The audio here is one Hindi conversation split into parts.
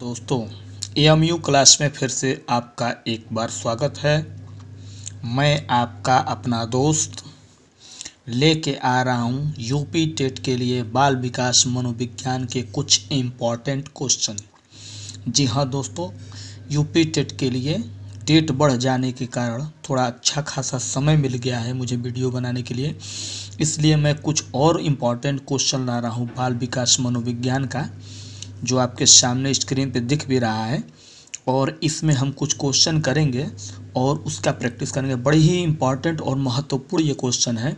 दोस्तों एम यू क्लास में फिर से आपका एक बार स्वागत है मैं आपका अपना दोस्त लेके आ रहा हूँ यूपी टेट के लिए बाल विकास मनोविज्ञान के कुछ इम्पॉर्टेंट क्वेश्चन जी हाँ दोस्तों यूपी टेट के लिए डेट बढ़ जाने के कारण थोड़ा अच्छा खासा समय मिल गया है मुझे वीडियो बनाने के लिए इसलिए मैं कुछ और इम्पॉर्टेंट क्वेश्चन ला रहा हूँ बाल विकास मनोविज्ञान का जो आपके सामने स्क्रीन पे दिख भी रहा है और इसमें हम कुछ क्वेश्चन करेंगे और उसका प्रैक्टिस करेंगे बड़ी ही इम्पॉर्टेंट और महत्वपूर्ण ये क्वेश्चन है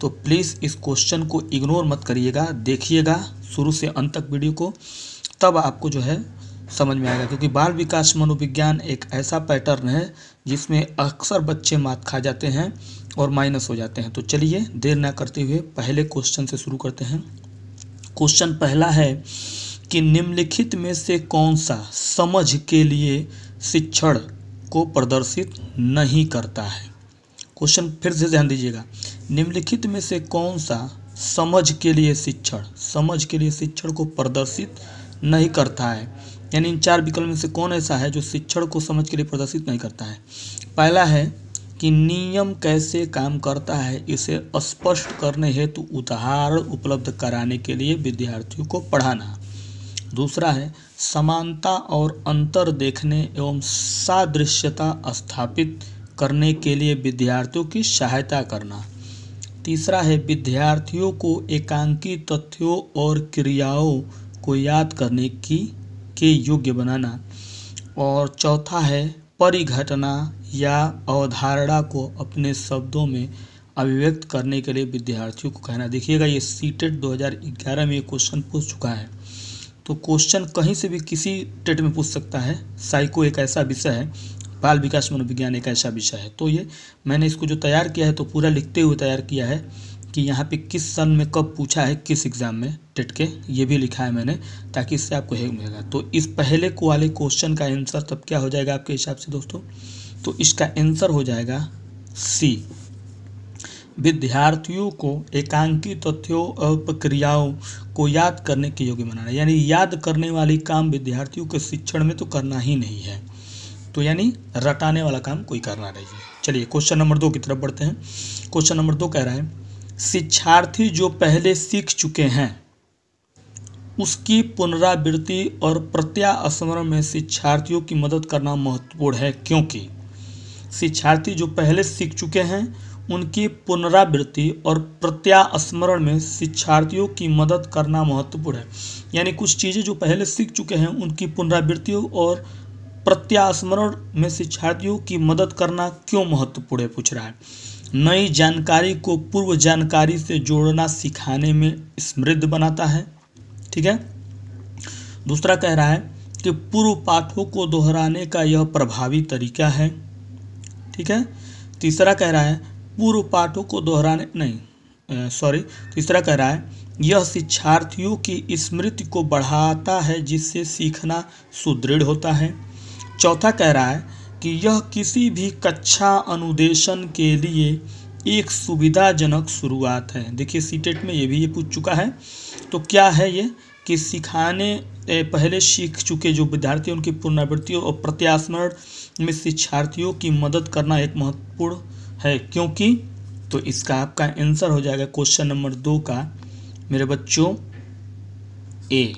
तो प्लीज़ इस क्वेश्चन को इग्नोर मत करिएगा देखिएगा शुरू से अंत तक वीडियो को तब आपको जो है समझ में आएगा क्योंकि बाल विकास मनोविज्ञान एक ऐसा पैटर्न है जिसमें अक्सर बच्चे मात खा जाते हैं और माइनस हो जाते हैं तो चलिए देर ना करते हुए पहले क्वेश्चन से शुरू करते हैं क्वेश्चन पहला है कि निम्नलिखित में से कौन सा समझ के लिए शिक्षण को प्रदर्शित नहीं करता है क्वेश्चन फिर से ध्यान दीजिएगा निम्नलिखित में से कौन सा समझ के लिए शिक्षण समझ के लिए शिक्षण को प्रदर्शित नहीं करता है यानी इन चार विकल्प में से कौन ऐसा है जो शिक्षण को समझ के लिए प्रदर्शित नहीं करता है पहला है कि नियम कैसे काम करता है इसे स्पष्ट करने हेतु उदाहरण उपलब्ध कराने के लिए विद्यार्थियों को पढ़ाना दूसरा है समानता और अंतर देखने एवं सादृश्यता स्थापित करने के लिए विद्यार्थियों की सहायता करना तीसरा है विद्यार्थियों को एकांकी तथ्यों और क्रियाओं को याद करने की के योग्य बनाना और चौथा है परिघटना या अवधारणा को अपने शब्दों में अभिव्यक्त करने के लिए विद्यार्थियों को कहना देखिएगा ये सीटेट 2011 में क्वेश्चन पूछ चुका है तो क्वेश्चन कहीं से भी किसी टेट में पूछ सकता है साइको एक ऐसा विषय है बाल विकास मनोविज्ञान एक ऐसा विषय है तो ये मैंने इसको जो तैयार किया है तो पूरा लिखते हुए तैयार किया है कि यहाँ पे किस सन में कब पूछा है किस एग्ज़ाम में टेट के ये भी लिखा है मैंने ताकि इससे आपको हेल्प मिलेगा तो इस पहले को वाले क्वेश्चन का आंसर तब क्या हो जाएगा आपके हिसाब से दोस्तों तो इसका आंसर हो जाएगा सी विद्यार्थियों को एकांकी तथ्यों और प्रक्रियाओं को याद करने के योग्य बनाना यानी याद करने वाली काम विद्यार्थियों के शिक्षण में तो करना ही नहीं है तो यानी रटाने वाला काम कोई करना नहीं है चलिए क्वेश्चन नंबर दो की तरफ बढ़ते हैं क्वेश्चन नंबर दो कह रहा है शिक्षार्थी जो पहले सीख चुके हैं उसकी पुनरावृत्ति और प्रत्यास्मरण में शिक्षार्थियों की मदद करना महत्वपूर्ण है क्योंकि शिक्षार्थी जो पहले सीख चुके हैं उनकी पुनरावृत्ति और प्रत्यास्मरण में शिक्षार्थियों की मदद करना महत्वपूर्ण है यानी कुछ चीज़ें जो पहले सीख चुके हैं उनकी पुनरावृत्तियों और प्रत्यास्मरण में शिक्षार्थियों की मदद करना क्यों महत्वपूर्ण है पूछ रहा है नई जानकारी को पूर्व जानकारी से जोड़ना सिखाने में समृद्ध बनाता है ठीक है दूसरा कह रहा है कि पूर्व पाठों को दोहराने का यह प्रभावी तरीका है ठीक है तीसरा कह रहा है पूर्व पाठों को दोहराने नहीं सॉरी तो इस तरह कह रहा है यह शिक्षार्थियों की स्मृति को बढ़ाता है जिससे सीखना सुदृढ़ होता है चौथा कह रहा है कि यह किसी भी कक्षा अनुदेशन के लिए एक सुविधाजनक शुरुआत है देखिए सीटेट e में ये भी ये पूछ चुका है तो क्या है ये कि सिखाने पहले सीख चुके जो विद्यार्थी उनकी पुनरावृत्ति और प्रत्यास्मरण में शिक्षार्थियों की मदद करना एक महत्वपूर्ण है क्योंकि तो इसका आपका आंसर हो जाएगा क्वेश्चन नंबर दो का मेरे बच्चों ए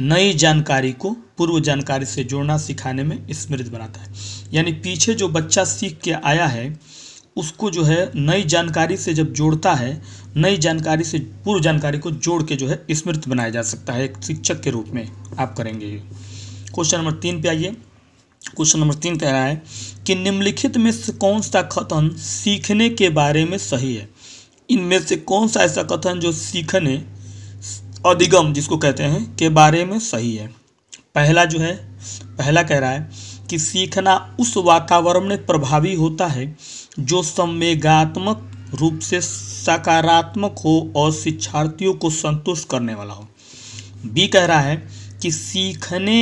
नई जानकारी को पूर्व जानकारी से जोड़ना सिखाने में स्मृत बनाता है यानी पीछे जो बच्चा सीख के आया है उसको जो है नई जानकारी से जब जोड़ता है नई जानकारी से पूर्व जानकारी को जोड़ के जो है स्मृत बनाया जा सकता है एक शिक्षक के रूप में आप करेंगे क्वेश्चन नंबर तीन पे आइए क्वेश्चन नंबर तीन कह रहा है कि निम्नलिखित में से कौन सा कथन सीखने के बारे में सही है इनमें से कौन सा ऐसा कथन जो सीखने अधिगम जिसको कहते हैं के बारे में सही है पहला जो है पहला कह रहा है कि सीखना उस वातावरण में प्रभावी होता है जो संवेगात्मक रूप से सकारात्मक हो और शिक्षार्थियों को संतुष्ट करने वाला हो बी कह रहा है कि सीखने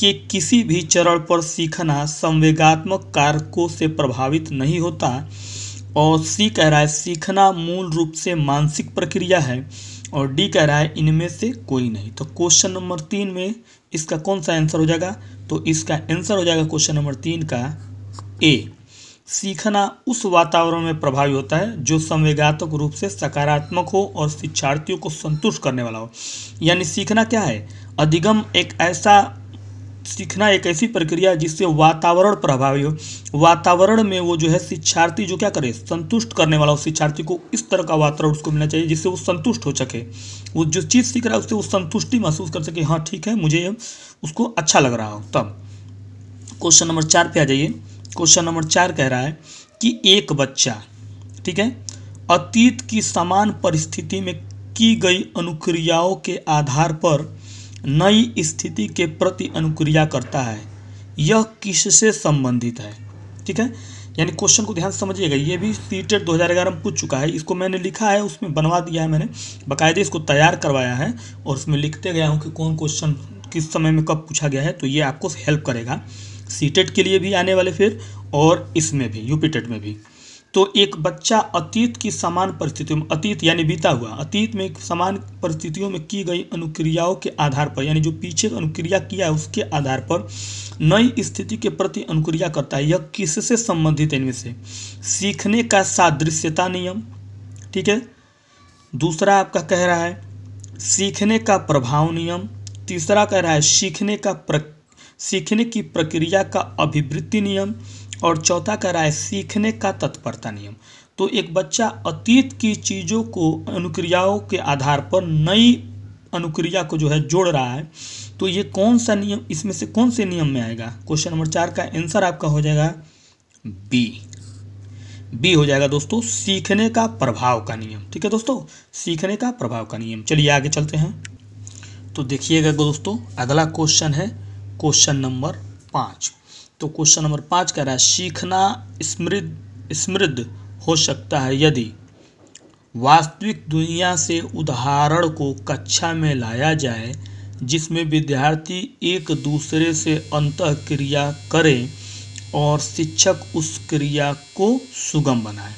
के किसी भी चरण पर सीखना संवेगात्मक कारकों से प्रभावित नहीं होता और सी कह रहा है सीखना मूल रूप से मानसिक प्रक्रिया है और डी कह रहा है इनमें से कोई नहीं तो क्वेश्चन नंबर तीन में इसका कौन सा आंसर हो जाएगा तो इसका आंसर हो जाएगा क्वेश्चन नंबर तीन का ए सीखना उस वातावरण में प्रभावी होता है जो संवेगात्मक रूप से सकारात्मक हो और शिक्षार्थियों को संतुष्ट करने वाला हो यानी सीखना क्या है अधिगम एक ऐसा सीखना एक ऐसी प्रक्रिया जिससे वातावरण प्रभावी हो वातावरण में वो जो है शिक्षार्थी जो क्या करे संतुष्ट करने वाला उस शिक्षार्थी को इस तरह का वातावरण उसको मिलना चाहिए जिससे वो संतुष्ट हो सके वो जो चीज़ सीख रहा है उससे वो संतुष्टि महसूस कर सके हाँ ठीक है मुझे उसको अच्छा लग रहा हो तब क्वेश्चन नंबर चार पे आ जाइए क्वेश्चन नंबर चार कह रहा है कि एक बच्चा ठीक है अतीत की समान परिस्थिति में की गई अनुक्रियाओं के आधार पर नई स्थिति के प्रति अनुक्रिया करता है यह किससे संबंधित है ठीक है यानी क्वेश्चन को ध्यान समझिएगा ये भी सी टेट दो में पूछ चुका है इसको मैंने लिखा है उसमें बनवा दिया है मैंने बाकायदे इसको तैयार करवाया है और उसमें लिखते गया हूँ कि कौन क्वेश्चन किस समय में कब पूछा गया है तो ये आपको हेल्प करेगा सी टेट के लिए भी आने वाले फिर और इसमें भी यूपीटेड में भी तो एक बच्चा अतीत की समान परिस्थितियों में अतीत यानी बीता हुआ अतीत में समान परिस्थितियों में की गई अनुक्रियाओं के आधार पर यानी जो पीछे अनुक्रिया किया है उसके आधार पर नई स्थिति के प्रति अनुक्रिया करता है यह किससे संबंधित है इनमें से सीखने का सादृश्यता नियम ठीक है दूसरा आपका कह रहा है सीखने का प्रभाव नियम तीसरा कह रहा है सीखने का प्र सीखने की प्रक्रिया का अभिवृत्ति नियम और चौथा कह रहा है सीखने का तत्परता नियम तो एक बच्चा अतीत की चीज़ों को अनुक्रियाओं के आधार पर नई अनुक्रिया को जो है जोड़ रहा है तो ये कौन सा नियम इसमें से कौन से नियम में आएगा क्वेश्चन नंबर चार का आंसर आपका हो जाएगा बी बी हो जाएगा दोस्तों सीखने का प्रभाव का नियम ठीक है दोस्तों सीखने का प्रभाव का नियम चलिए आगे चलते हैं तो देखिएगा दोस्तों अगला क्वेश्चन है क्वेश्चन नंबर पाँच तो क्वेश्चन नंबर पाँच कह रहा है सीखना समृद्ध समृद्ध हो सकता है यदि वास्तविक दुनिया से उदाहरण को कक्षा में लाया जाए जिसमें विद्यार्थी एक दूसरे से अंत क्रिया करें और शिक्षक उस क्रिया को सुगम बनाए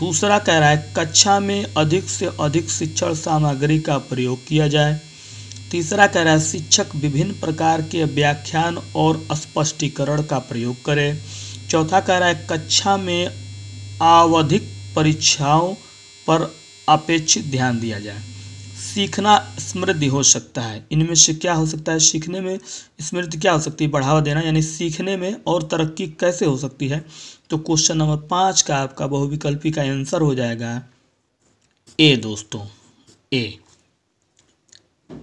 दूसरा कह रहा है कक्षा में अधिक से अधिक शिक्षण सामग्री का प्रयोग किया जाए तीसरा कह रहा है शिक्षक विभिन्न प्रकार के व्याख्यान और स्पष्टीकरण का प्रयोग करें चौथा कह रहा है कक्षा में आवधिक परीक्षाओं पर अपेक्षित ध्यान दिया जाए सीखना समृद्धि हो सकता है इनमें से क्या हो सकता है सीखने में समृद्धि क्या हो सकती है बढ़ावा देना यानी सीखने में और तरक्की कैसे हो सकती है तो क्वेश्चन नंबर पाँच का आपका बहुविकल्पी का आंसर हो जाएगा ए दोस्तों ए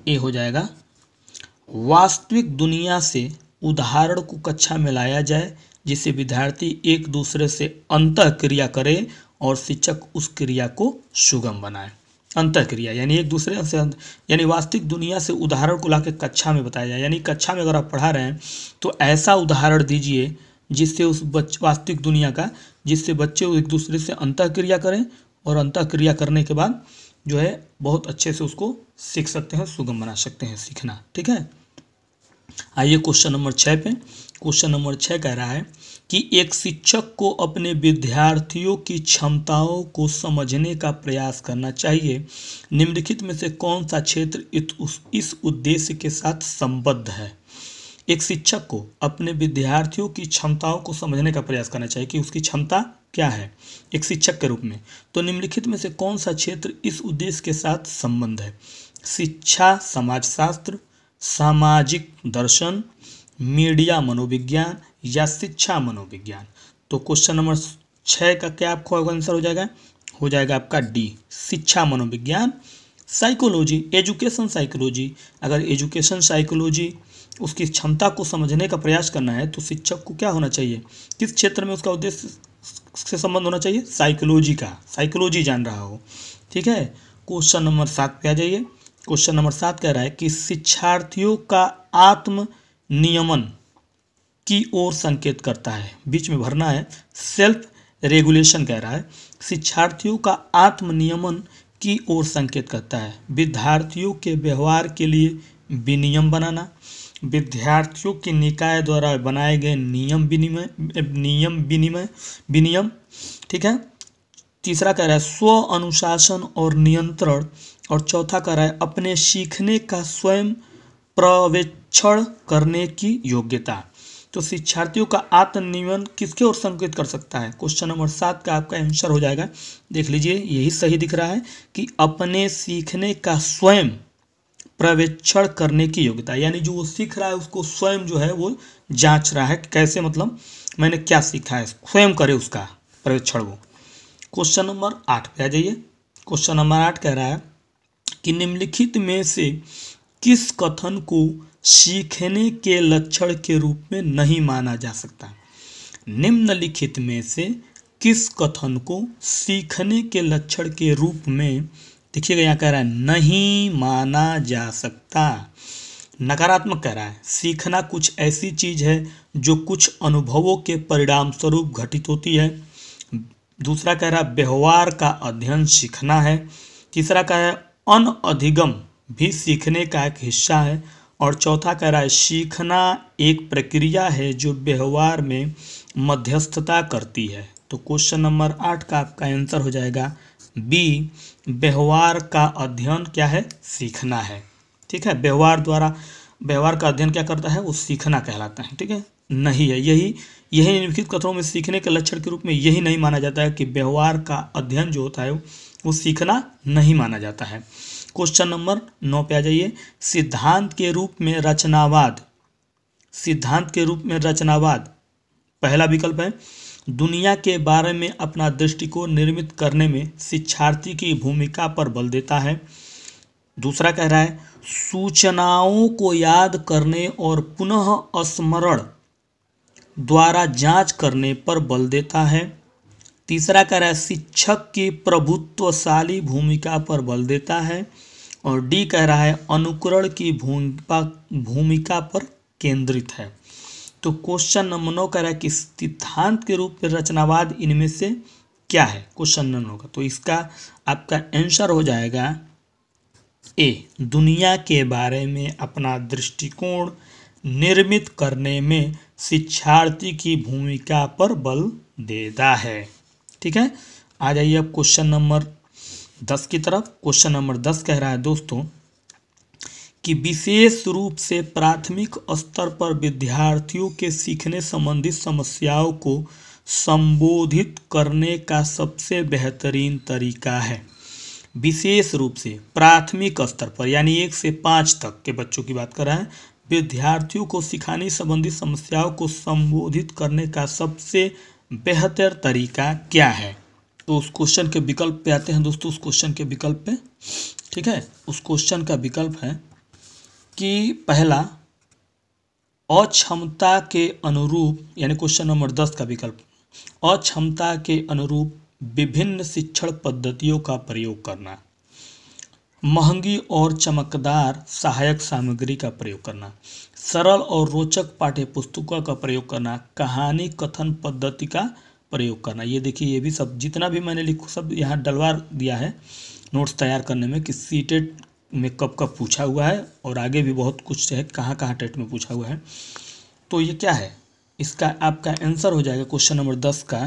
ए हो जाएगा वास्तविक दुनिया से उदाहरण को कक्षा में लाया जाए जिससे विद्यार्थी एक दूसरे से अंत क्रिया करे और शिक्षक उस क्रिया को सुगम बनाए अंतर क्रिया यानी एक दूसरे से यानी वास्तविक दुनिया से उदाहरण को लाके कक्षा में बताया जाए यानी कक्षा में अगर आप पढ़ा रहे हैं तो ऐसा उदाहरण दीजिए जिससे उस बच वास्तविक दुनिया का जिससे बच्चे एक दूसरे से अंत क्रिया करें और अंत क्रिया करने के बाद जो है बहुत अच्छे से उसको सीख सकते हैं सुगम बना सकते हैं सीखना ठीक है आइए क्वेश्चन नंबर छः पे क्वेश्चन नंबर छः कह रहा है कि एक शिक्षक को अपने विद्यार्थियों की क्षमताओं को समझने का प्रयास करना चाहिए निम्नलिखित में से कौन सा क्षेत्र इस उद्देश्य के साथ संबद्ध है एक शिक्षक को अपने विद्यार्थियों की क्षमताओं को समझने का प्रयास करना चाहिए कि उसकी क्षमता क्या है एक शिक्षक के रूप में तो निम्नलिखित में से कौन सा क्षेत्र इस उद्देश्य के साथ संबंध है शिक्षा समाजशास्त्र सामाजिक दर्शन मीडिया मनोविज्ञान या शिक्षा मनोविज्ञान तो क्वेश्चन नंबर छः का क्या आपको आंसर हो जाएगा हो जाएगा आपका डी शिक्षा मनोविज्ञान साइकोलॉजी एजुकेशन साइकोलॉजी अगर एजुकेशन साइकोलॉजी उसकी क्षमता को समझने का प्रयास करना है तो शिक्षक को क्या होना चाहिए किस क्षेत्र में उसका उद्देश्य से संबंध होना चाहिए साइकोलॉजी का साइकोलॉजी जान रहा हो ठीक है क्वेश्चन नंबर सात पे आ जाइए क्वेश्चन नंबर सात कह रहा है कि शिक्षार्थियों का आत्म नियमन की ओर संकेत करता है बीच में भरना है सेल्फ रेगुलेशन कह रहा है शिक्षार्थियों का आत्मनियमन की ओर संकेत करता है विद्यार्थियों के व्यवहार के लिए विनियम बनाना विद्यार्थियों के निकाय द्वारा बनाए गए नियम विनिमय नियम विनिमय विनियम ठीक है तीसरा कह रहा है स्व अनुशासन और नियंत्रण और चौथा कह रहा है अपने सीखने का स्वयं प्रवेक्षण करने की योग्यता तो शिक्षार्थियों का आत्मनियमन किसके ओर संकेत कर सकता है क्वेश्चन नंबर सात का आपका आंसर हो जाएगा देख लीजिए यही सही दिख रहा है कि अपने सीखने का स्वयं प्रवेक्षण करने की योग्यता यानी जो वो सीख रहा है उसको स्वयं जो है वो जांच रहा है कैसे मतलब मैंने क्या सीखा है स्वयं करे उसका पर्यवेक्षण वो क्वेश्चन नंबर आठ पे आ जाइए क्वेश्चन नंबर आठ कह रहा है कि निम्नलिखित में से किस कथन को सीखने के लक्षण के रूप में नहीं माना जा सकता निम्नलिखित में से किस कथन को सीखने के लक्षण के रूप में देखिएगा यहाँ कह रहा है नहीं माना जा सकता नकारात्मक कह रहा है सीखना कुछ ऐसी चीज़ है जो कुछ अनुभवों के परिणाम स्वरूप घटित होती है दूसरा कह रहा है व्यवहार का अध्ययन सीखना है तीसरा कह रहा है अन अधिगम भी सीखने का एक हिस्सा है और चौथा कह रहा है सीखना एक प्रक्रिया है जो व्यवहार में मध्यस्थता करती है तो क्वेश्चन नंबर आठ का आपका आंसर हो जाएगा बी व्यवहार का अध्ययन क्या है सीखना है ठीक है व्यवहार द्वारा व्यवहार का अध्ययन क्या करता है वो सीखना कहलाता है ठीक है नहीं है यही यही निम्नलिखित कथनों में सीखने के लक्षण के रूप में यही नहीं माना जाता है कि व्यवहार का अध्ययन जो होता है वो सीखना नहीं माना जाता है क्वेश्चन नंबर नौ पे आ जाइए सिद्धांत के रूप में रचनावाद सिद्धांत के रूप में रचनावाद पहला विकल्प है दुनिया के बारे में अपना दृष्टिकोण निर्मित करने में शिक्षार्थी की भूमिका पर बल देता है दूसरा कह रहा है सूचनाओं को याद करने और पुनः स्मरण द्वारा जांच करने पर बल देता है तीसरा कह रहा है शिक्षक की प्रभुत्वशाली भूमिका पर बल देता है और डी कह रहा है अनुकरण की भूमिका भूमिका पर केंद्रित है तो क्वेश्चन नंबर नौ कह रहा है कि सिद्धांत के रूप में रचनावाद इनमें से क्या है क्वेश्चन नंबर नौ का तो इसका आपका आंसर हो जाएगा ए दुनिया के बारे में अपना दृष्टिकोण निर्मित करने में शिक्षार्थी की भूमिका पर बल देता है ठीक है आ जाइए अब क्वेश्चन नंबर दस की तरफ क्वेश्चन नंबर दस कह रहा है दोस्तों कि विशेष रूप से प्राथमिक स्तर पर विद्यार्थियों के सीखने संबंधित समस्याओं को संबोधित करने का सबसे बेहतरीन तरीका है विशेष रूप से प्राथमिक स्तर पर यानी एक से पाँच तक के बच्चों की बात कर रहे हैं विद्यार्थियों को सिखाने संबंधी समस्याओं को संबोधित करने का सबसे बेहतर तरीका क्या है तो उस क्वेश्चन के विकल्प पे आते हैं दोस्तों उस क्वेश्चन के विकल्प पे ठीक है उस क्वेश्चन का विकल्प है कि पहला अक्षमता के अनुरूप यानी क्वेश्चन नंबर दस का विकल्प अक्षमता के अनुरूप विभिन्न शिक्षण पद्धतियों का प्रयोग करना महंगी और चमकदार सहायक सामग्री का प्रयोग करना सरल और रोचक पाठ्य पुस्तकों का प्रयोग करना कहानी कथन पद्धति का प्रयोग करना ये देखिए ये भी सब जितना भी मैंने लिखो सब यहाँ डलवा दिया है नोट्स तैयार करने में कि सीटेड में कब कब पूछा हुआ है और आगे भी बहुत कुछ है कहाँ कहाँ टेट में पूछा हुआ है तो ये क्या है इसका आपका आंसर हो जाएगा क्वेश्चन नंबर दस का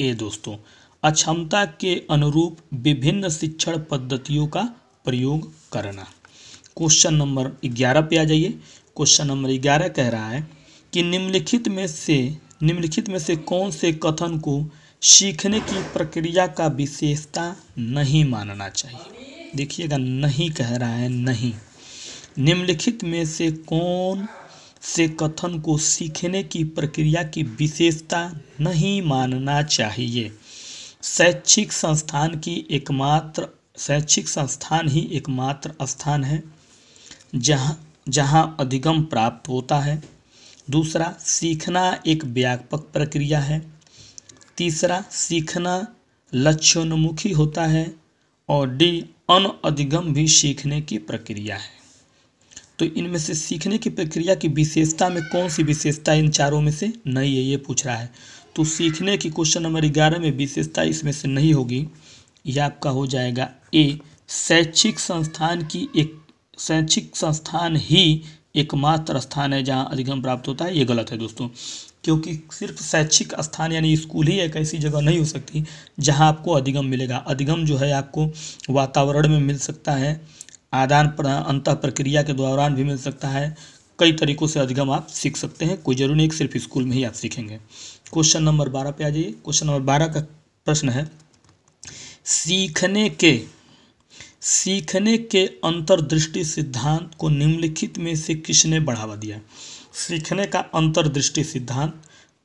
ए दोस्तों अक्षमता के अनुरूप विभिन्न शिक्षण पद्धतियों का प्रयोग करना क्वेश्चन नंबर ग्यारह पे आ जाइए क्वेश्चन नंबर ग्यारह कह रहा है कि निम्नलिखित में से निम्नलिखित में से कौन से कथन को सीखने की प्रक्रिया का विशेषता नहीं मानना चाहिए देखिएगा नहीं कह रहा है नहीं निम्नलिखित में से कौन से कथन को सीखने की प्रक्रिया की विशेषता नहीं मानना चाहिए शैक्षिक संस्थान की एकमात्र शैक्षिक संस्थान ही एकमात्र स्थान है जहाँ जहाँ अधिगम प्राप्त होता है दूसरा सीखना एक व्यापक प्रक्रिया है तीसरा सीखना लक्ष्योन्मुखी होता है और डी अन अधिगम भी सीखने की प्रक्रिया है तो इनमें से सीखने की प्रक्रिया की विशेषता में कौन सी विशेषता इन चारों में से नहीं है ये पूछ रहा है तो सीखने की क्वेश्चन नंबर ग्यारह में विशेषता इसमें से नहीं होगी यह आपका हो जाएगा ए शैक्षिक संस्थान की एक शैक्षिक संस्थान ही एकमात्र स्थान है जहां अधिगम प्राप्त होता है ये गलत है दोस्तों क्योंकि सिर्फ शैक्षिक स्थान यानी स्कूल ही एक ऐसी जगह नहीं हो सकती जहाँ आपको अधिगम मिलेगा अधिगम जो है आपको वातावरण में मिल सकता है आदान अंत प्रक्रिया के दौरान भी मिल सकता है कई तरीक़ों से अधिगम आप सीख सकते हैं कोई जरूरी नहीं सिर्फ स्कूल में ही आप सीखेंगे क्वेश्चन नंबर बारह पे आ जाइए क्वेश्चन नंबर बारह का प्रश्न है सीखने के सीखने के अंतर्दृष्टि सिद्धांत को निम्नलिखित में से किसने बढ़ावा दिया सीखने का अंतर्दृष्टि सिद्धांत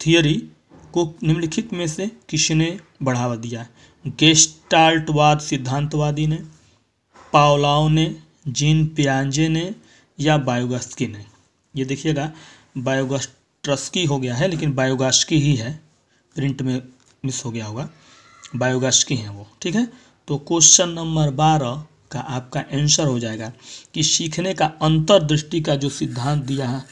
थियोरी को निम्नलिखित में से किसने बढ़ावा दिया है गेस्टाल्टवाद सिद्धांतवादी ने पावलाओ ने जीन पियांजे ने या बायोगास्की ने ये देखिएगा बायोगस्ट्रस्की हो गया है लेकिन बायोगास्की ही है प्रिंट में मिस हो गया होगा बायोगास्की हैं वो ठीक है तो क्वेश्चन नंबर बारह का आपका आंसर हो जाएगा कि सीखने का अंतर्दृष्टि का जो सिद्धांत दिया है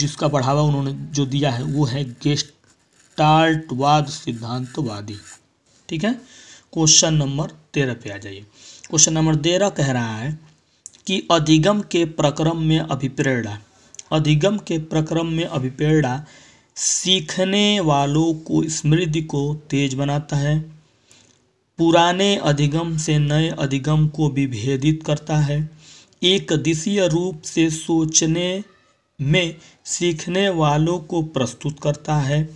जिसका बढ़ावा उन्होंने जो दिया है वो है गेस्टाल्टवाद सिद्धांतवादी ठीक है क्वेश्चन नंबर तेरह पे आ जाइए क्वेश्चन नंबर तेरह कह रहा है कि अधिगम के प्रक्रम में अभिप्रेरणा अधिगम के प्रक्रम में अभिप्रेरणा सीखने वालों को स्मृति को तेज बनाता है पुराने अधिगम से नए अधिगम को विभेदित करता है एक दिशीय रूप से सोचने में सीखने वालों को प्रस्तुत करता है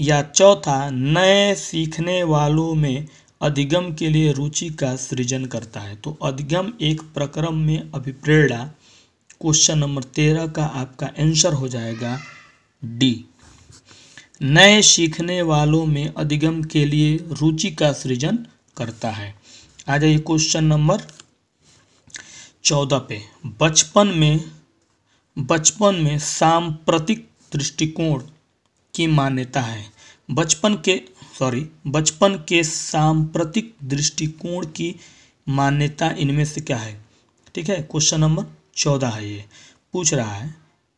या चौथा नए सीखने वालों में अधिगम के लिए रुचि का सृजन करता है तो अधिगम एक प्रक्रम में अभिप्रेरणा क्वेश्चन नंबर तेरह का आपका आंसर हो जाएगा डी नए सीखने वालों में अधिगम के लिए रुचि का सृजन करता है आ जाइए क्वेश्चन नंबर चौदह पे बचपन में बचपन में सांप्रतिक दृष्टिकोण की मान्यता है बचपन के सॉरी बचपन के सांप्रतिक दृष्टिकोण की मान्यता इनमें से क्या है ठीक है क्वेश्चन नंबर चौदह है ये पूछ रहा है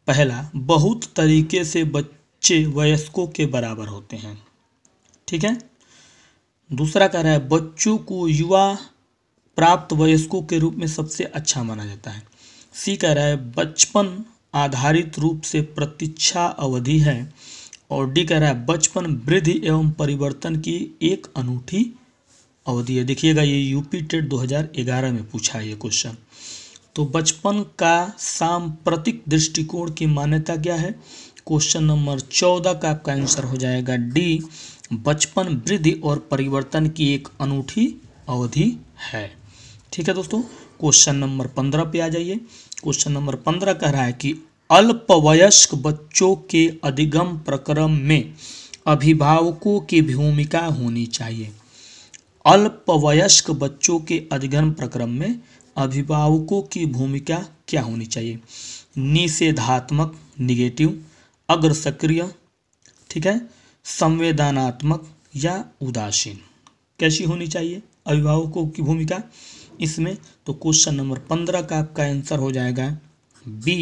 पहला बहुत तरीके से बच्चे वयस्कों के बराबर होते हैं ठीक है दूसरा कह रहा है बच्चों को युवा प्राप्त वयस्कों के रूप में सबसे अच्छा माना जाता है सी कह रहा है बचपन आधारित रूप से प्रतीक्षा अवधि है और डी कह रहा है बचपन वृद्धि एवं परिवर्तन की एक अनूठी अवधि है देखिएगा ये यूपी टेट 2011 में पूछा है ये क्वेश्चन तो बचपन का सांप्रतिक दृष्टिकोण की मान्यता क्या है क्वेश्चन नंबर चौदह का आपका आंसर हो जाएगा डी बचपन वृद्धि और परिवर्तन की एक अनूठी अवधि है ठीक है दोस्तों क्वेश्चन नंबर पंद्रह पे आ जाइए क्वेश्चन नंबर पंद्रह कह रहा है कि अल्पवयस्क बच्चों के अधिगम प्रक्रम में अभिभावकों की भूमिका होनी चाहिए अल्पवयस्क बच्चों के अधिगम प्रक्रम में अभिभावकों की भूमिका क्या होनी चाहिए निषेधात्मक निगेटिव अग्र सक्रिय ठीक है संवेदनात्मक या उदासीन कैसी होनी चाहिए अभिभावकों की भूमिका इसमें तो क्वेश्चन नंबर पंद्रह का आपका आंसर हो जाएगा बी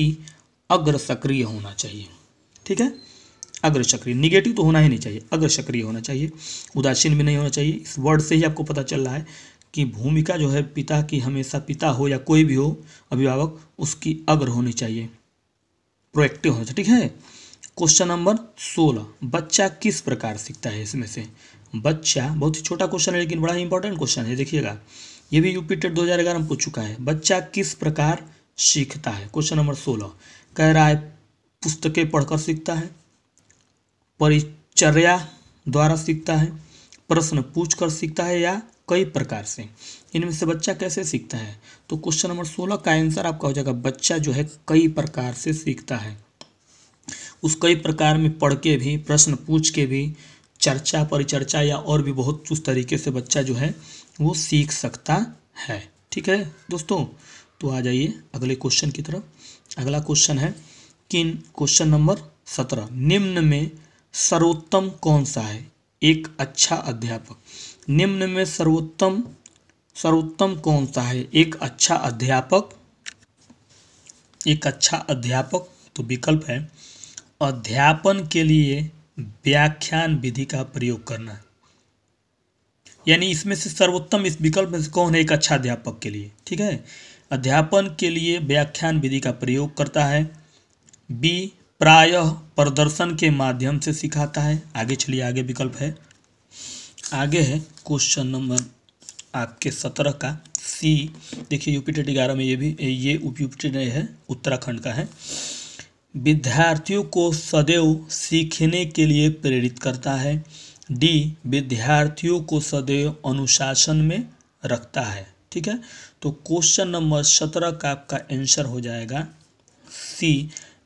अग्र सक्रिय होना चाहिए ठीक है अग्र सक्रिय निगेटिव तो होना ही नहीं चाहिए अग्र सक्रिय होना चाहिए उदासीन भी नहीं होना चाहिए इस वर्ड से ही आपको पता चल रहा है कि भूमिका जो है पिता की हमेशा पिता हो या कोई भी हो अभिभावक उसकी अग्र होनी चाहिए प्रोएक्टिव होना चाहिए ठीक है क्वेश्चन नंबर सोलह बच्चा किस प्रकार सीखता है इसमें से बच्चा बहुत ही छोटा क्वेश्चन है लेकिन बड़ा ही इंपॉर्टेंट क्वेश्चन है देखिएगा ये भी यूपी टेट 2011 में पूछ चुका है बच्चा किस प्रकार सीखता है क्वेश्चन नंबर सोलह कह रहा है पुस्तकें पढ़कर सीखता है परिचर्या द्वारा सीखता है प्रश्न पूछ कर सीखता है या कई प्रकार से इनमें से बच्चा कैसे सीखता है तो क्वेश्चन नंबर सोलह का आंसर आपका हो जाएगा बच्चा जो है कई प्रकार से सीखता है उस कई प्रकार में पढ़ के भी प्रश्न पूछ के भी चर्चा परिचर्चा या और भी बहुत उस तरीके से बच्चा जो है वो सीख सकता है ठीक है दोस्तों तो आ जाइए अगले क्वेश्चन की तरफ अगला क्वेश्चन है किन क्वेश्चन नंबर सत्रह निम्न में सर्वोत्तम कौन सा है एक अच्छा अध्यापक निम्न में सर्वोत्तम सर्वोत्तम कौन सा है एक अच्छा अध्यापक एक अच्छा अध्यापक तो विकल्प है अध्यापन के लिए व्याख्यान विधि का प्रयोग करना यानी इसमें से सर्वोत्तम इस विकल्प में से कौन है एक अच्छा अध्यापक के लिए ठीक है अध्यापन के लिए व्याख्यान विधि का प्रयोग करता है बी प्रायः प्रदर्शन के माध्यम से सिखाता है आगे चलिए आगे विकल्प है आगे है क्वेश्चन नंबर आपके सत्रह का सी देखिए यूपी टेट ग्यारह में ये भी ये यूपी है उत्तराखंड का है विद्यार्थियों को सदैव सीखने के लिए प्रेरित करता है डी विद्यार्थियों को सदैव अनुशासन में रखता है ठीक है तो क्वेश्चन नंबर सत्रह का आपका आंसर हो जाएगा सी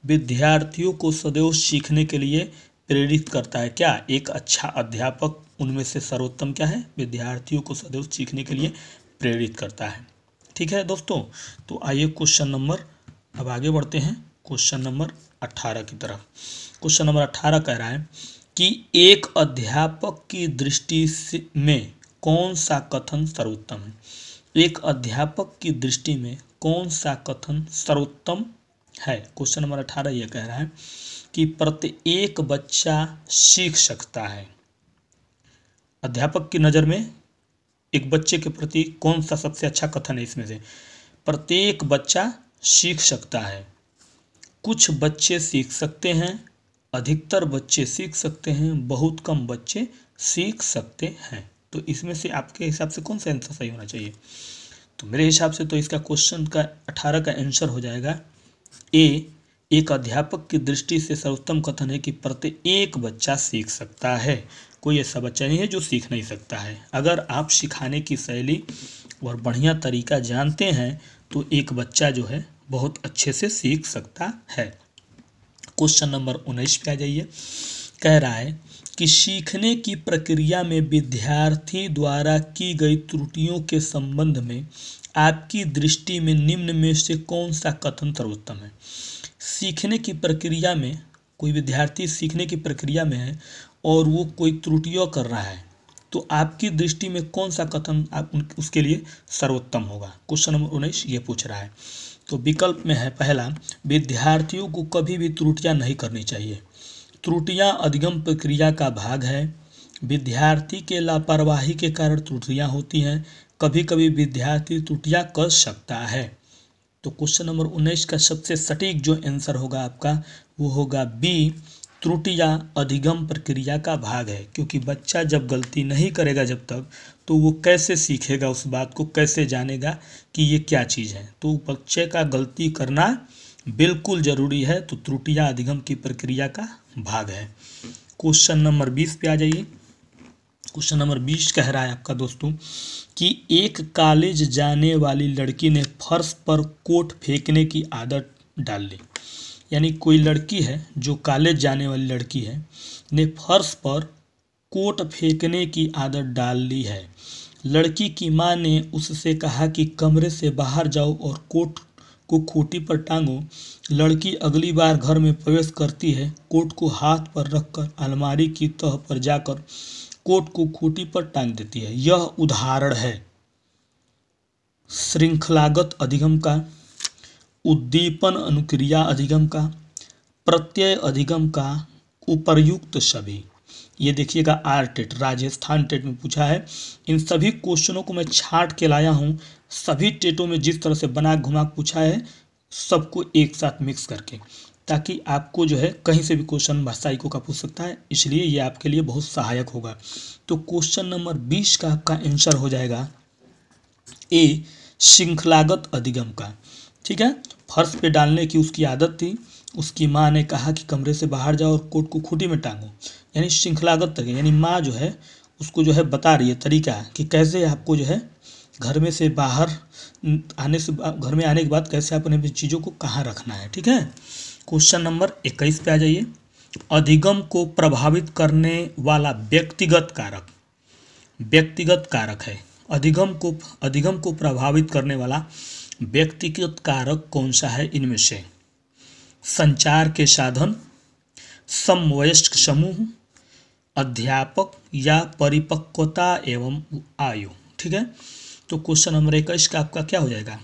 विद्यार्थियों को सदैव सीखने के लिए प्रेरित करता है क्या एक अच्छा अध्यापक उनमें से सर्वोत्तम क्या है विद्यार्थियों को सदैव सीखने के लिए प्रेरित करता है ठीक है दोस्तों तो आइए क्वेश्चन नंबर अब आगे बढ़ते हैं क्वेश्चन नंबर अट्ठारह की तरफ क्वेश्चन नंबर अट्ठारह कह रहा है कि एक अध्यापक की दृष्टि से में कौन सा कथन सर्वोत्तम है एक अध्यापक की दृष्टि में कौन सा कथन सर्वोत्तम है क्वेश्चन नंबर अठारह यह कह रहा है कि प्रत्येक बच्चा सीख सकता है अध्यापक की नज़र में एक बच्चे के प्रति कौन सा सबसे अच्छा कथन है इसमें से प्रत्येक बच्चा सीख सकता है कुछ बच्चे सीख सकते हैं अधिकतर बच्चे सीख सकते हैं बहुत कम बच्चे सीख सकते हैं तो इसमें से आपके हिसाब से कौन सा आंसर सही होना चाहिए तो मेरे हिसाब से तो इसका क्वेश्चन का अठारह का आंसर हो जाएगा ए एक अध्यापक की दृष्टि से सर्वोत्तम कथन है कि प्रत्येक बच्चा सीख सकता है कोई ऐसा बच्चा नहीं है जो सीख नहीं सकता है अगर आप सिखाने की शैली और बढ़िया तरीका जानते हैं तो एक बच्चा जो है बहुत अच्छे से सीख सकता है क्वेश्चन नंबर उन्नीस पे आ जाइए कह रहा है कि सीखने की प्रक्रिया में विद्यार्थी द्वारा की गई त्रुटियों के संबंध में आपकी दृष्टि में निम्न में से कौन सा कथन सर्वोत्तम है सीखने की प्रक्रिया में कोई विद्यार्थी सीखने की प्रक्रिया में है और वो कोई त्रुटियों कर रहा है तो आपकी दृष्टि में कौन सा कथन आप उसके लिए सर्वोत्तम होगा क्वेश्चन नंबर उन्नीस ये पूछ रहा है तो विकल्प में है पहला विद्यार्थियों को कभी भी त्रुटियां नहीं करनी चाहिए त्रुटियां अधिगम प्रक्रिया का भाग है विद्यार्थी के लापरवाही के कारण त्रुटियां होती हैं कभी कभी विद्यार्थी त्रुटियां कर सकता है तो क्वेश्चन नंबर उन्नीस का सबसे सटीक जो आंसर होगा आपका वो होगा बी त्रुटि या अधिगम प्रक्रिया का भाग है क्योंकि बच्चा जब गलती नहीं करेगा जब तक तो वो कैसे सीखेगा उस बात को कैसे जानेगा कि ये क्या चीज़ है तो बच्चे का गलती करना बिल्कुल ज़रूरी है तो त्रुटि या अधिगम की प्रक्रिया का भाग है क्वेश्चन नंबर बीस पे आ जाइए क्वेश्चन नंबर बीस कह रहा है आपका दोस्तों कि एक कॉलेज जाने वाली लड़की ने फर्श पर कोट फेंकने की आदत डाल ली यानी कोई लड़की है जो कॉलेज जाने वाली लड़की है ने फर्श पर कोट फेंकने की आदत डाल ली है लड़की की माँ ने उससे कहा कि कमरे से बाहर जाओ और कोट को खूटी पर टांगो लड़की अगली बार घर में प्रवेश करती है कोट को हाथ पर रखकर अलमारी की तह पर जाकर कोट को खूटी पर टांग देती है यह उदाहरण है श्रृंखलागत अधिगम का उद्दीपन अनुक्रिया अधिगम का प्रत्यय अधिगम का उपर्युक्त सभी ये देखिएगा आर टेट राजस्थान टेट में पूछा है इन सभी क्वेश्चनों को मैं छाट के लाया हूँ सभी टेटों में जिस तरह से बना घुमा पूछा है सबको एक साथ मिक्स करके ताकि आपको जो है कहीं से भी क्वेश्चन को का पूछ सकता है इसलिए ये आपके लिए बहुत सहायक होगा तो क्वेश्चन नंबर बीस का आपका आंसर हो जाएगा ए श्रृंखलागत अधिगम का ठीक है फर्श पे डालने की उसकी आदत थी उसकी माँ ने कहा कि कमरे से बाहर जाओ और कोट को खूटी में टांगो यानी श्रृंखलागत तरीके यानी माँ जो है उसको जो है बता रही है तरीका कि कैसे आपको जो है घर में से बाहर आने से घर में आने के बाद कैसे आप अपने चीज़ों को कहाँ रखना है ठीक है क्वेश्चन नंबर इक्कीस पे आ जाइए अधिगम को प्रभावित करने वाला व्यक्तिगत कारक व्यक्तिगत कारक है अधिगम को अधिगम को प्रभावित करने वाला व्यक्तिगत कारक कौन सा है इनमें से संचार के साधन समवयस्क समूह अध्यापक या परिपक्वता एवं आयु ठीक है तो क्वेश्चन नंबर इक्कीस का आपका क्या हो जाएगा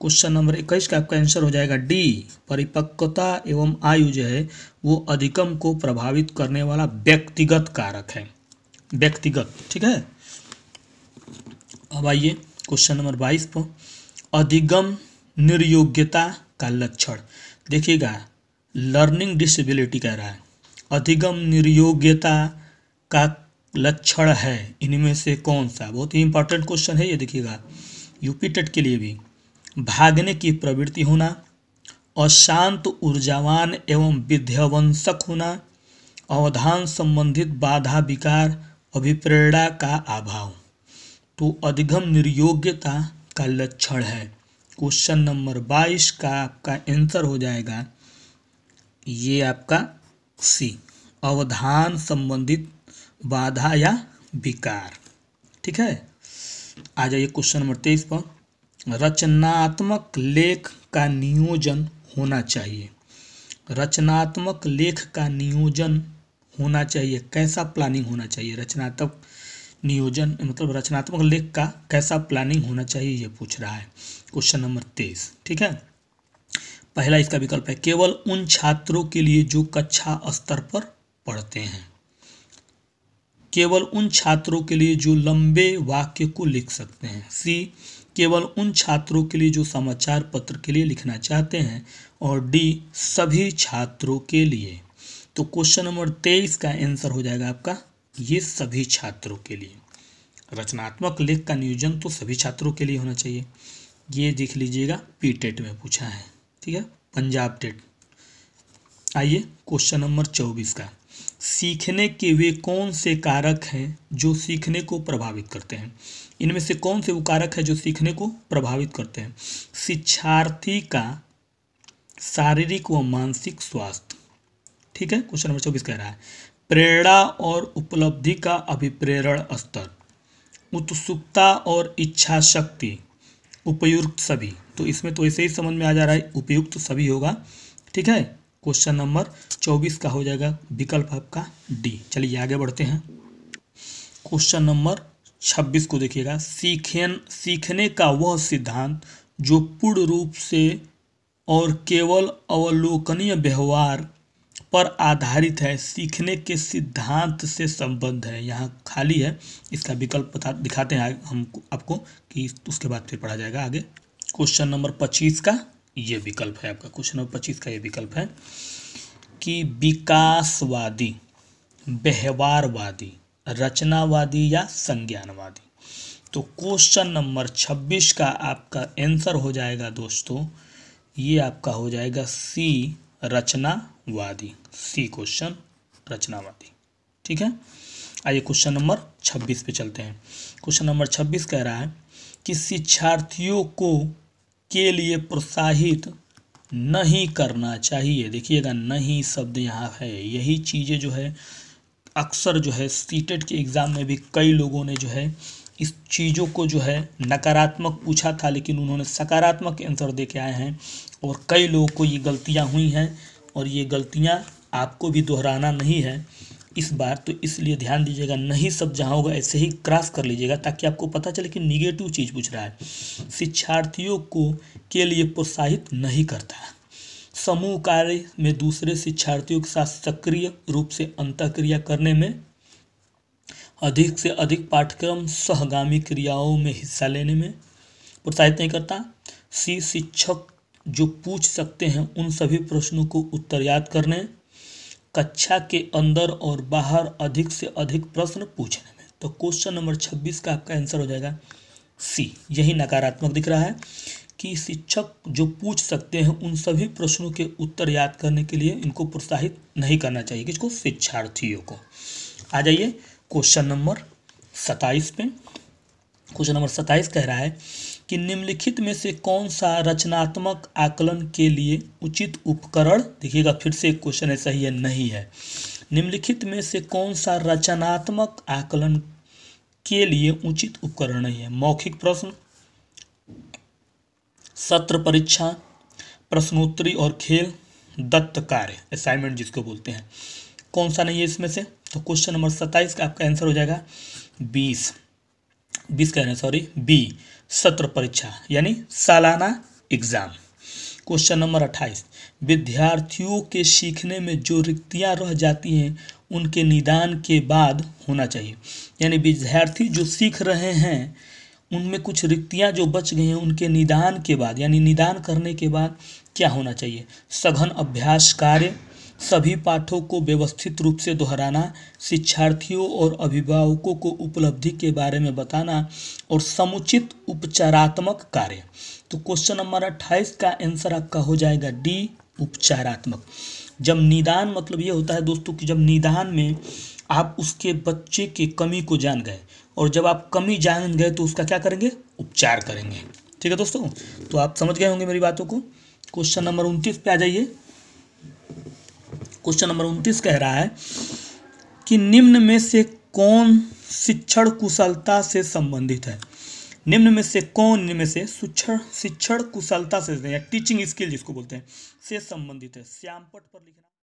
क्वेश्चन नंबर इक्कीस का आपका आंसर हो जाएगा डी परिपक्वता एवं आयु जो है वो अधिकम को प्रभावित करने वाला व्यक्तिगत कारक है व्यक्तिगत ठीक है अब आइए क्वेश्चन नंबर बाईस पर अधिगम निर्योग्यता का लक्षण देखिएगा लर्निंग डिसेबिलिटी कह रहा है अधिगम निर्योग्यता का लक्षण है इनमें से कौन सा बहुत ही इंपॉर्टेंट क्वेश्चन है ये देखिएगा यूपी टेट के लिए भी भागने की प्रवृत्ति होना अशांत ऊर्जावान एवं विध्यवंशक होना अवधान संबंधित बाधा विकार अभिप्रेरणा का अभाव तो अधिगम निर्योग्यता का लक्षण है क्वेश्चन नंबर बाईस का आपका आंसर हो जाएगा ये आपका सी अवधान संबंधित बाधा या विकार ठीक है आ जाइए क्वेश्चन नंबर तेईस पर रचनात्मक लेख का नियोजन होना चाहिए रचनात्मक लेख का नियोजन होना चाहिए कैसा प्लानिंग होना चाहिए रचनात्मक नियोजन मतलब रचनात्मक लेख का कैसा प्लानिंग होना चाहिए ये पूछ रहा है क्वेश्चन नंबर तेईस ठीक है पहला इसका विकल्प है केवल उन छात्रों के लिए जो कक्षा स्तर पर पढ़ते हैं केवल उन छात्रों के लिए जो लंबे वाक्य को लिख सकते हैं सी केवल उन छात्रों के लिए जो समाचार पत्र के लिए लिखना चाहते हैं और डी सभी छात्रों के लिए तो क्वेश्चन नंबर तेईस का आंसर हो जाएगा आपका ये सभी छात्रों के लिए रचनात्मक लेख का नियोजन तो सभी छात्रों के लिए होना चाहिए ये देख लीजिएगा पी टेट में पूछा है ठीक है पंजाब टेट आइए क्वेश्चन नंबर चौबीस का सीखने के वे कौन से कारक हैं जो सीखने को प्रभावित करते हैं इनमें से कौन से वो कारक है जो सीखने को प्रभावित करते हैं शिक्षार्थी का शारीरिक व मानसिक स्वास्थ्य ठीक है क्वेश्चन नंबर चौबीस कह रहा है प्रेरणा और उपलब्धि का अभिप्रेरण स्तर उत्सुकता और इच्छा शक्ति उपयुक्त सभी तो इसमें तो ऐसे ही समझ में आ जा रहा है उपयुक्त सभी होगा ठीक है क्वेश्चन नंबर चौबीस का हो जाएगा विकल्प आपका डी चलिए आगे बढ़ते हैं क्वेश्चन नंबर छब्बीस को देखिएगा सीखेन सीखने का वह सिद्धांत जो पूर्ण रूप से और केवल अवलोकनीय व्यवहार पर आधारित है सीखने के सिद्धांत से संबंध है यहाँ खाली है इसका विकल्प बता दिखाते हैं हम आपको कि उसके बाद फिर पढ़ा जाएगा आगे क्वेश्चन नंबर पच्चीस का ये विकल्प है आपका क्वेश्चन नंबर पच्चीस का ये विकल्प है कि विकासवादी व्यवहारवादी रचनावादी या संज्ञानवादी तो क्वेश्चन नंबर छब्बीस का आपका आंसर हो जाएगा दोस्तों ये आपका हो जाएगा सी रचनावादी सी क्वेश्चन रचनावादी ठीक है आइए क्वेश्चन नंबर छब्बीस पे चलते हैं क्वेश्चन नंबर छब्बीस कह रहा है कि शिक्षार्थियों को के लिए प्रोत्साहित नहीं करना चाहिए देखिएगा नहीं शब्द यहाँ है यही चीज़ें जो है अक्सर जो है सीटेट e के एग्ज़ाम में भी कई लोगों ने जो है इस चीज़ों को जो है नकारात्मक पूछा था लेकिन उन्होंने सकारात्मक आंसर दे के आए हैं और कई लोगों को ये गलतियाँ हुई हैं और ये गलतियाँ आपको भी दोहराना नहीं है इस बार तो इसलिए ध्यान दीजिएगा नहीं सब जहाँ होगा ऐसे ही क्रॉस कर लीजिएगा ताकि आपको पता चले कि निगेटिव चीज़ पूछ रहा है शिक्षार्थियों को के लिए प्रोत्साहित नहीं करता समूह कार्य में दूसरे शिक्षार्थियों के साथ सक्रिय रूप से अंतक्रिया करने में अधिक से अधिक पाठ्यक्रम सहगामी क्रियाओं में हिस्सा लेने में प्रोत्साहित नहीं करता सी शिक्षक जो पूछ सकते हैं उन सभी प्रश्नों को उत्तर याद करने कक्षा के अंदर और बाहर अधिक से अधिक प्रश्न पूछने में तो क्वेश्चन नंबर छब्बीस का आपका आंसर हो जाएगा सी यही नकारात्मक दिख रहा है कि शिक्षक जो पूछ सकते हैं उन सभी प्रश्नों के उत्तर याद करने के लिए इनको प्रोत्साहित नहीं करना चाहिए किसको शिक्षार्थियों को आ जाइए क्वेश्चन नंबर सताइस पे क्वेश्चन नंबर सताइस कह रहा है कि निम्नलिखित में से कौन सा रचनात्मक आकलन के लिए उचित उपकरण देखिएगा फिर से एक क्वेश्चन ऐसा ही है नहीं है निम्नलिखित में से कौन सा रचनात्मक आकलन के लिए उचित उपकरण नहीं है मौखिक प्रश्न सत्र परीक्षा प्रश्नोत्तरी और खेल दत्त कार्य असाइनमेंट जिसको बोलते हैं कौन सा नहीं है इसमें से तो क्वेश्चन नंबर सत्ताईस का आपका आंसर हो जाएगा बीस बीस कहना सॉरी बी सत्र परीक्षा यानी सालाना एग्जाम क्वेश्चन नंबर अट्ठाईस विद्यार्थियों के सीखने में जो रिक्तियाँ रह जाती हैं उनके निदान के बाद होना चाहिए यानी विद्यार्थी जो सीख रहे हैं उनमें कुछ रिक्तियाँ जो बच गई हैं उनके निदान के बाद यानी निदान करने के बाद क्या होना चाहिए सघन अभ्यास कार्य सभी पाठों को व्यवस्थित रूप से दोहराना शिक्षार्थियों और अभिभावकों को उपलब्धि के बारे में बताना और समुचित उपचारात्मक कार्य तो क्वेश्चन नंबर अट्ठाईस का आंसर आपका हो जाएगा डी उपचारात्मक जब निदान मतलब ये होता है दोस्तों कि जब निदान में आप उसके बच्चे के कमी को जान गए और जब आप कमी जान गए तो उसका क्या करेंगे उपचार करेंगे ठीक है दोस्तों तो आप समझ गए होंगे मेरी बातों को क्वेश्चन नंबर उनतीस पे आ जाइए क्वेश्चन नंबर उनतीस कह रहा है कि निम्न में से कौन शिक्षण कुशलता से संबंधित है निम्न में से कौन निम्न में से शिक्षण शिक्षण कुशलता से या टीचिंग स्किल जिसको बोलते हैं से संबंधित है श्यामपट पर लिखना